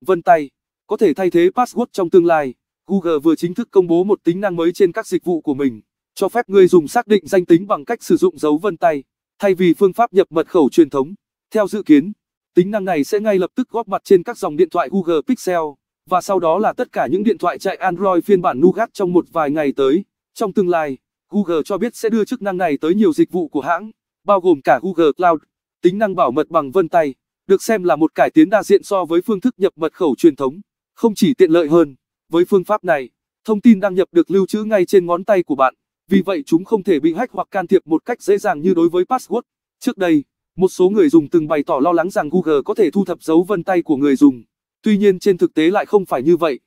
vân tay, có thể thay thế password trong tương lai. Google vừa chính thức công bố một tính năng mới trên các dịch vụ của mình, cho phép người dùng xác định danh tính bằng cách sử dụng dấu vân tay, thay vì phương pháp nhập mật khẩu truyền thống. Theo dự kiến, tính năng này sẽ ngay lập tức góp mặt trên các dòng điện thoại Google Pixel, và sau đó là tất cả những điện thoại chạy Android phiên bản Nougat trong một vài ngày tới. Trong tương lai, Google cho biết sẽ đưa chức năng này tới nhiều dịch vụ của hãng, bao gồm cả Google Cloud, tính năng bảo mật bằng vân tay được xem là một cải tiến đa diện so với phương thức nhập mật khẩu truyền thống. Không chỉ tiện lợi hơn, với phương pháp này, thông tin đăng nhập được lưu trữ ngay trên ngón tay của bạn, vì vậy chúng không thể bị hack hoặc can thiệp một cách dễ dàng như đối với password. Trước đây, một số người dùng từng bày tỏ lo lắng rằng Google có thể thu thập dấu vân tay của người dùng. Tuy nhiên trên thực tế lại không phải như vậy.